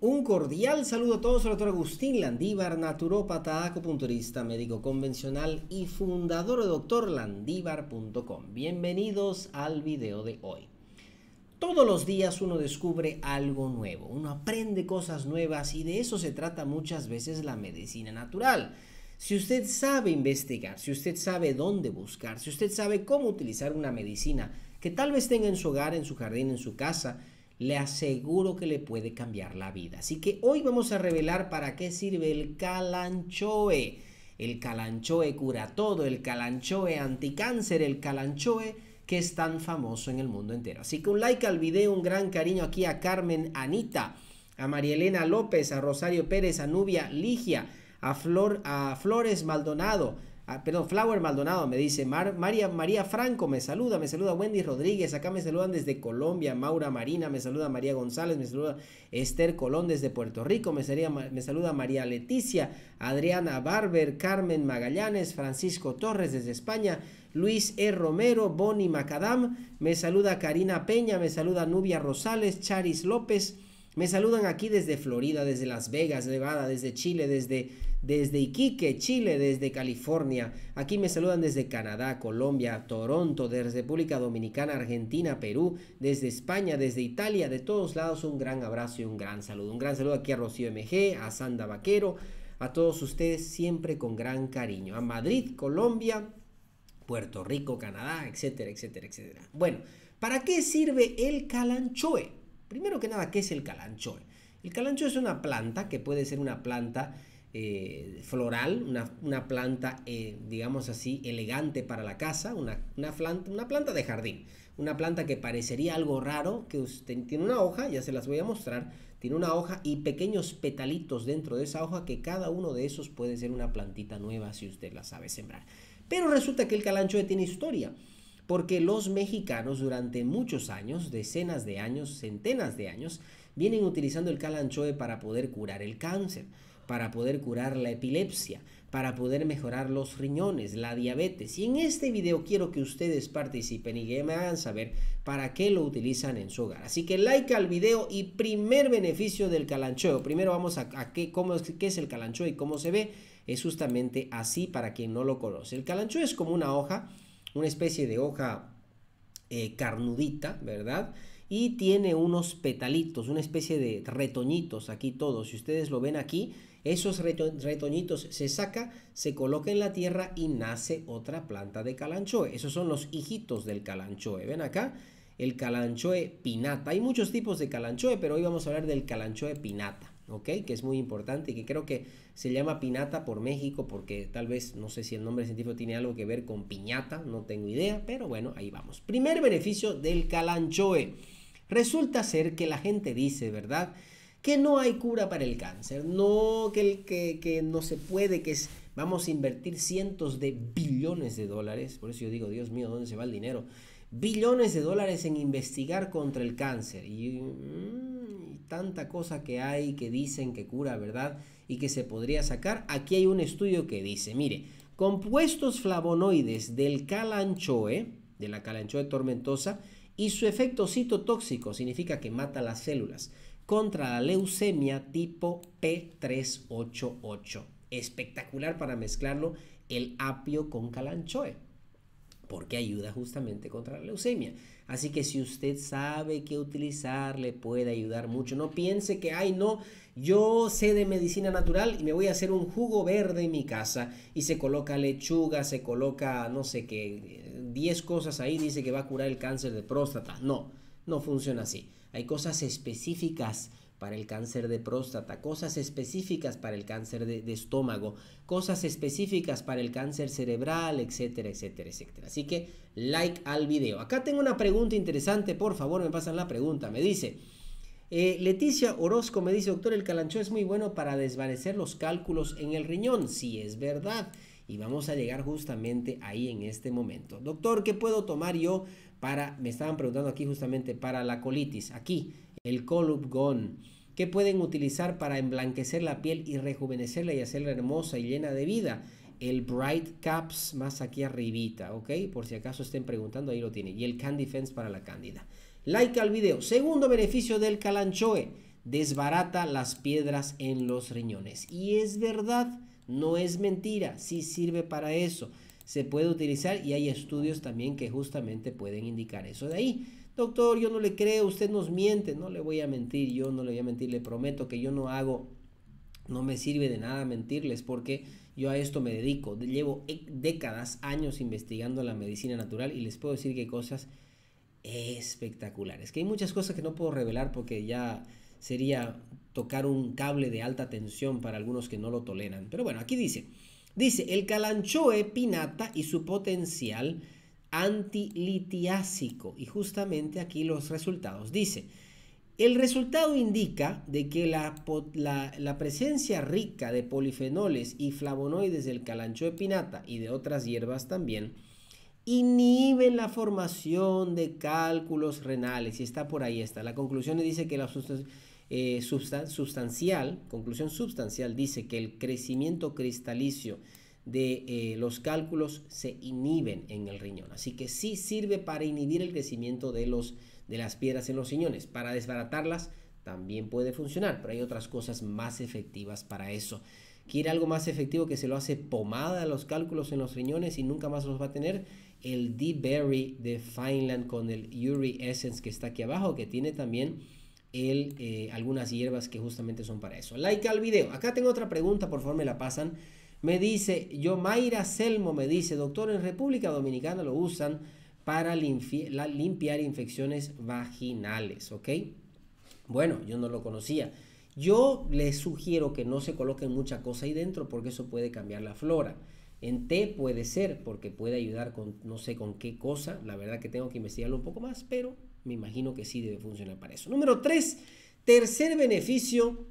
Un cordial saludo a todos, soy el doctor Agustín Landívar, naturópata, acupunturista, médico convencional y fundador de doctorlandívar.com. Bienvenidos al video de hoy. Todos los días uno descubre algo nuevo, uno aprende cosas nuevas y de eso se trata muchas veces la medicina natural. Si usted sabe investigar, si usted sabe dónde buscar, si usted sabe cómo utilizar una medicina que tal vez tenga en su hogar, en su jardín, en su casa, le aseguro que le puede cambiar la vida. Así que hoy vamos a revelar para qué sirve el calanchoe. El calanchoe cura todo, el calanchoe anticáncer, el calanchoe que es tan famoso en el mundo entero. Así que un like al video, un gran cariño aquí a Carmen Anita, a Marielena Elena López, a Rosario Pérez, a Nubia Ligia, a, Flor, a Flores Maldonado, Ah, perdón, Flower Maldonado me dice, María, María Franco me saluda, me saluda Wendy Rodríguez, acá me saludan desde Colombia, Maura Marina, me saluda María González, me saluda Esther Colón desde Puerto Rico, me, me saluda María Leticia, Adriana Barber, Carmen Magallanes, Francisco Torres desde España, Luis E. Romero, Bonnie Macadam, me saluda Karina Peña, me saluda Nubia Rosales, Charis López, me saludan aquí desde Florida, desde Las Vegas, Nevada, desde Chile, desde desde Iquique, Chile, desde California. Aquí me saludan desde Canadá, Colombia, Toronto, desde República Dominicana, Argentina, Perú, desde España, desde Italia. De todos lados un gran abrazo y un gran saludo. Un gran saludo aquí a Rocío MG, a Sanda Vaquero, a todos ustedes siempre con gran cariño. A Madrid, Colombia, Puerto Rico, Canadá, etcétera, etcétera, etcétera. Bueno, ¿para qué sirve el calanchoe? Primero que nada, ¿qué es el calanchoe? El calanchoe es una planta que puede ser una planta eh, floral, una, planta, eh, digamos así, elegante para la casa, una, planta, una planta de jardín, una planta que parecería algo raro, que usted, tiene una hoja, ya se las voy a mostrar, tiene una hoja y pequeños petalitos dentro de esa hoja que cada uno de esos puede ser una plantita nueva si usted la sabe sembrar. Pero resulta que el calanchoe tiene historia, porque los mexicanos durante muchos años, decenas de años, centenas de años, vienen utilizando el calanchoe para poder curar el cáncer para poder curar la epilepsia, para poder mejorar los riñones, la diabetes. Y en este video quiero que ustedes participen y que me hagan saber para qué lo utilizan en su hogar. Así que like al video y primer beneficio del calancho. Primero vamos a, qué, cómo, es el calancho y cómo se ve. Es justamente así para quien no lo conoce. El calancho es como una hoja, una especie de hoja eh, carnudita, ¿verdad? y tiene unos petalitos, una especie de retoñitos aquí todos. Si ustedes lo ven aquí, esos retoñitos se saca, se coloca en la tierra y nace otra planta de calanchoe. Esos son los hijitos del calanchoe. Ven acá, el calanchoe pinata. Hay muchos tipos de calanchoe, pero hoy vamos a hablar del calanchoe pinata. ¿ok? Que es muy importante y que creo que se llama pinata por México porque tal vez, no sé si el nombre científico tiene algo que ver con piñata, no tengo idea, pero bueno, ahí vamos. Primer beneficio del calanchoe. Resulta ser que la gente dice, ¿verdad? Que no hay cura para el cáncer, no que, el, que, no se puede, que es, vamos a invertir cientos de billones de dólares, por eso yo digo, Dios mío, ¿dónde se va el dinero? Billones de dólares en investigar contra el cáncer y, mm, y tanta cosa que hay que dicen que cura, ¿verdad? Y que se podría sacar. Aquí hay un estudio que dice, mire, compuestos flavonoides del calanchoe, de la calanchoe tormentosa, y su efecto citotóxico significa que mata las células contra la leucemia tipo P388. Espectacular para mezclarlo el apio con calanchoe, porque ayuda justamente contra la leucemia. Así que si usted sabe qué utilizar, le puede ayudar mucho. No piense que, ay, no, yo sé de medicina natural y me voy a hacer un jugo verde en mi casa y se coloca lechuga, se coloca, no sé qué, 10 cosas ahí dice que va a curar el cáncer de próstata. No, no funciona así. Hay cosas específicas para el cáncer de próstata, cosas específicas para el cáncer de, estómago, cosas específicas para el cáncer cerebral, etcétera, etcétera, etcétera. Así que like al video. Acá tengo una pregunta interesante, por favor me pasan la pregunta. Me dice, eh, Leticia Orozco me dice, doctor, el calancho es muy bueno para desvanecer los cálculos en el riñón. Sí, es verdad y vamos a llegar justamente ahí en este momento. Doctor, ¿qué puedo tomar yo para, me estaban preguntando aquí justamente, para la colitis? Aquí, el Colubgon. ¿Qué pueden utilizar para emblanquecer la piel y rejuvenecerla y hacerla hermosa y llena de vida? El Bright Caps más aquí arribita, ¿ok? Por si acaso estén preguntando, ahí lo tienen. Y el Candy Fence para la cándida. Like al video. Segundo beneficio del calanchoe. Desbarata las piedras en los riñones. Y es verdad. No es mentira, sí sirve para eso. Se puede utilizar y hay estudios también que justamente pueden indicar eso de ahí. Doctor, yo no le creo, usted nos miente. No le voy a mentir, yo no le voy a mentir, le prometo que yo no hago, no me sirve de nada mentirles porque yo a esto me dedico. Llevo e, décadas, años investigando la medicina natural y les puedo decir que hay cosas espectaculares. Que hay muchas cosas que no puedo revelar porque ya sería tocar un cable de alta tensión para algunos que no lo toleran. Pero bueno, aquí dice, dice, el calanchoe pinata y su potencial antilitiásico. Y justamente aquí los resultados. Dice, el resultado indica de que la, la, presencia rica de polifenoles y flavonoides del calanchoe pinata y de otras hierbas también inhiben la formación de cálculos renales. Y está por ahí, está. La conclusión dice que la sustancia eh, sustancial, conclusión sustancial, dice que el crecimiento cristalicio de eh, los cálculos se inhiben en el riñón. Así que sí sirve para inhibir el crecimiento de, los, de las piedras en los riñones. Para desbaratarlas también puede funcionar, pero hay otras cosas más efectivas para eso. ¿Quiere algo más efectivo que se lo hace pomada a los cálculos en los riñones y nunca más los va a tener? El D-Berry de finland con el Uri Essence que está aquí abajo, que tiene también el, eh, algunas hierbas que justamente son para eso. Like al video. Acá tengo otra pregunta, por favor me la pasan. Me dice, yo Mayra Selmo me dice, doctor, en República Dominicana lo usan para la, limpiar infecciones vaginales, ¿ok? Bueno, yo no lo conocía. Yo les sugiero que no se coloquen mucha cosa ahí dentro porque eso puede cambiar la flora. En té puede ser porque puede ayudar con no sé con qué cosa, la verdad que tengo que investigarlo un poco más, pero me imagino que sí debe funcionar para eso. Número 3, tercer beneficio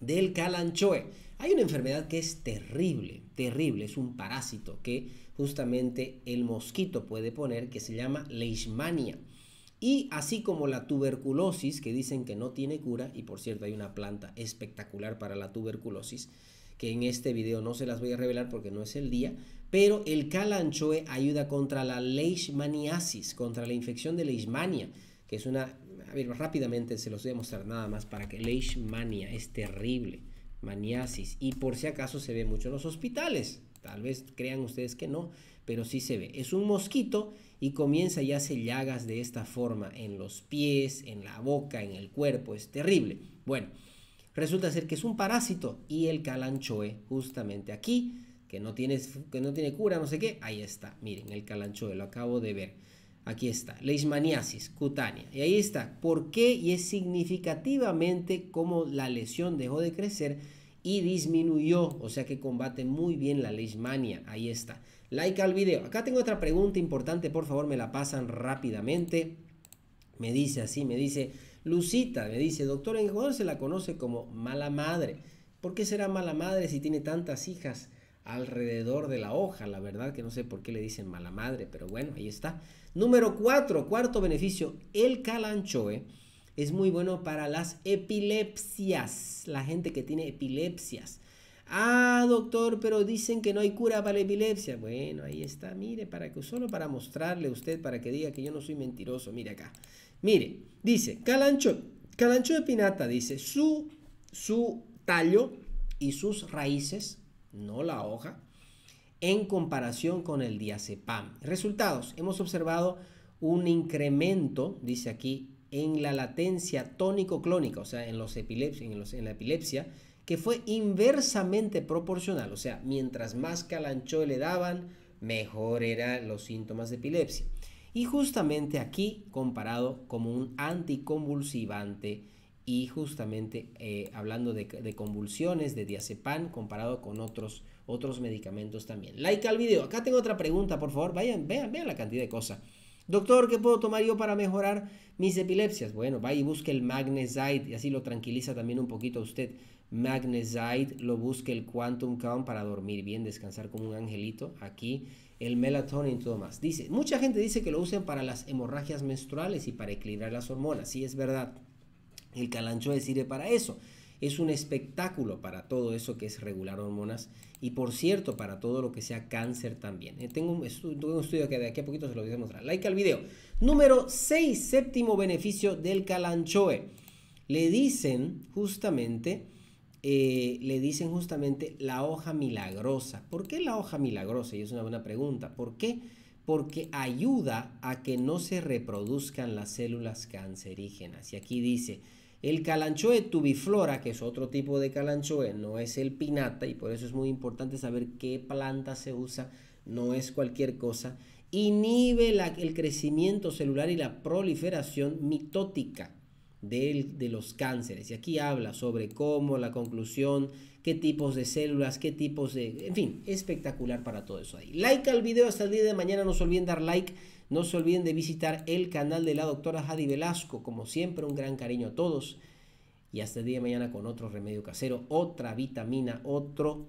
del calanchoe. Hay una enfermedad que es terrible, terrible, es un parásito que justamente el mosquito puede poner que se llama leishmania. Y así como la tuberculosis, que dicen que no tiene cura, y por cierto hay una planta espectacular para la tuberculosis, en este video no se las voy a revelar porque no es el día, pero el calanchoe ayuda contra la leishmaniasis, contra la infección de leishmania, que es una... A ver, rápidamente se los voy a mostrar nada más para que leishmania es terrible, maniasis, y por si acaso se ve mucho en los hospitales, tal vez crean ustedes que no, pero sí se ve. Es un mosquito y comienza y hace llagas de esta forma en los pies, en la boca, en el cuerpo, es terrible. Bueno resulta ser que es un parásito y el calanchoe, justamente aquí, que no tiene, que no tiene cura, no sé qué, ahí está, miren, el calanchoe, lo acabo de ver. Aquí está, leishmaniasis cutánea. Y ahí está, ¿por qué? Y es significativamente como la lesión dejó de crecer y disminuyó, o sea que combate muy bien la leishmania. Ahí está. Like al video. Acá tengo otra pregunta importante, por favor, me la pasan rápidamente. Me dice así, me dice, Lucita me dice, doctor, en se la conoce como mala madre. ¿Por qué será mala madre si tiene tantas hijas alrededor de la hoja? La verdad que no sé por qué le dicen mala madre, pero bueno, ahí está. Número 4, cuarto beneficio, el calanchoe es muy bueno para las epilepsias, la gente que tiene epilepsias. Ah, doctor, pero dicen que no hay cura para la epilepsia. Bueno, ahí está, mire, para que, solo para mostrarle a usted, para que diga que yo no soy mentiroso, mire acá. Mire, dice, Calancho, Calancho de Pinata dice, su, su tallo y sus raíces, no la hoja, en comparación con el diazepam. Resultados, hemos observado un incremento, dice aquí, en la latencia tónico-clónica, o sea, en, los en, en la epilepsia, que fue inversamente proporcional, o sea, mientras más calancho le daban, mejor eran los síntomas de epilepsia. Y justamente aquí comparado como un anticonvulsivante y justamente eh, hablando de, convulsiones, de diazepam, comparado con otros, otros medicamentos también. Like al video. Acá tengo otra pregunta, por favor, vayan, vean, vean la cantidad de cosas. Doctor, ¿qué puedo tomar yo para mejorar mis epilepsias? Bueno, vaya y busque el magnesite y así lo tranquiliza también un poquito a usted magnesite lo busque el quantum count para dormir bien, descansar como un angelito. Aquí el melatonin y todo más. Dice, mucha gente dice que lo usan para las hemorragias menstruales y para equilibrar las hormonas. Sí, es verdad. El calanchoe sirve para eso. Es un espectáculo para todo eso que es regular hormonas y por cierto para todo lo que sea cáncer también. Eh, tengo, un estudio, un estudio que de aquí a poquito se lo voy a mostrar. Like al video. Número 6, séptimo beneficio del calanchoe. Le dicen justamente eh, le dicen justamente la hoja milagrosa. ¿Por qué la hoja milagrosa? Y es una buena pregunta. ¿Por qué? Porque ayuda a que no se reproduzcan las células cancerígenas. Y aquí dice, el calanchoe tubiflora, que es otro tipo de calanchoe, no es el pinata y por eso es muy importante saber qué planta se usa, no es cualquier cosa, inhibe el crecimiento celular y la proliferación mitótica de, los cánceres. Y aquí habla sobre cómo, la conclusión, qué tipos de células, qué tipos de... En fin, espectacular para todo eso ahí. Like al video hasta el día de mañana, no se olviden dar like. No se olviden de visitar el canal de la doctora Jadi Velasco. Como siempre, un gran cariño a todos. Y hasta el día de mañana con otro remedio casero, otra vitamina, otro,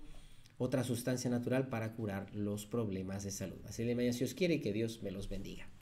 otra sustancia natural para curar los problemas de salud. Así le mañana si os quiere que Dios me los bendiga.